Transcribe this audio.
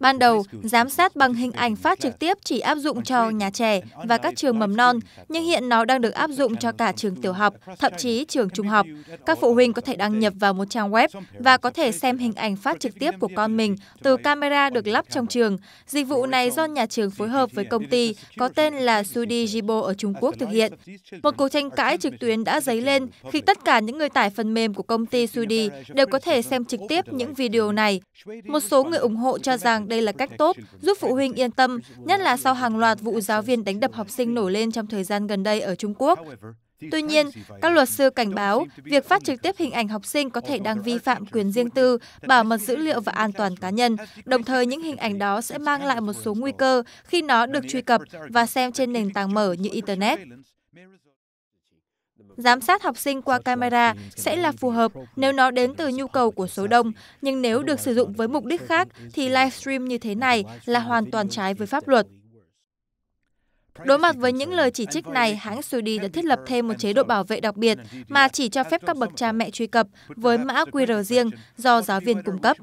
Ban đầu, giám sát bằng hình ảnh phát trực tiếp chỉ áp dụng cho nhà trẻ và các trường mầm non, nhưng hiện nó đang được áp dụng cho cả trường tiểu học, thậm chí trường trung học. Các phụ huynh có thể đăng nhập vào một trang web và có thể xem hình ảnh phát trực tiếp của con mình từ camera được lắp trong trường. Dịch vụ này do nhà trường phối hợp với công ty có tên là Sudi Jibo ở Trung Quốc thực hiện. Một cuộc tranh cãi trực tuyến đã dấy lên khi tất cả những người tải phần mềm của công ty Sudi đều có thể xem trực tiếp những video này. Một số người ủng hộ cho rằng đây là cách tốt, giúp phụ huynh yên tâm, nhất là sau hàng loạt vụ giáo viên đánh đập học sinh nổi lên trong thời gian gần đây ở Trung Quốc. Tuy nhiên, các luật sư cảnh báo việc phát trực tiếp hình ảnh học sinh có thể đang vi phạm quyền riêng tư, bảo mật dữ liệu và an toàn cá nhân. Đồng thời, những hình ảnh đó sẽ mang lại một số nguy cơ khi nó được truy cập và xem trên nền tảng mở như Internet. Giám sát học sinh qua camera sẽ là phù hợp nếu nó đến từ nhu cầu của số đông, nhưng nếu được sử dụng với mục đích khác thì livestream như thế này là hoàn toàn trái với pháp luật. Đối mặt với những lời chỉ trích này, hãng Sudi đã thiết lập thêm một chế độ bảo vệ đặc biệt mà chỉ cho phép các bậc cha mẹ truy cập với mã QR riêng do giáo viên cung cấp.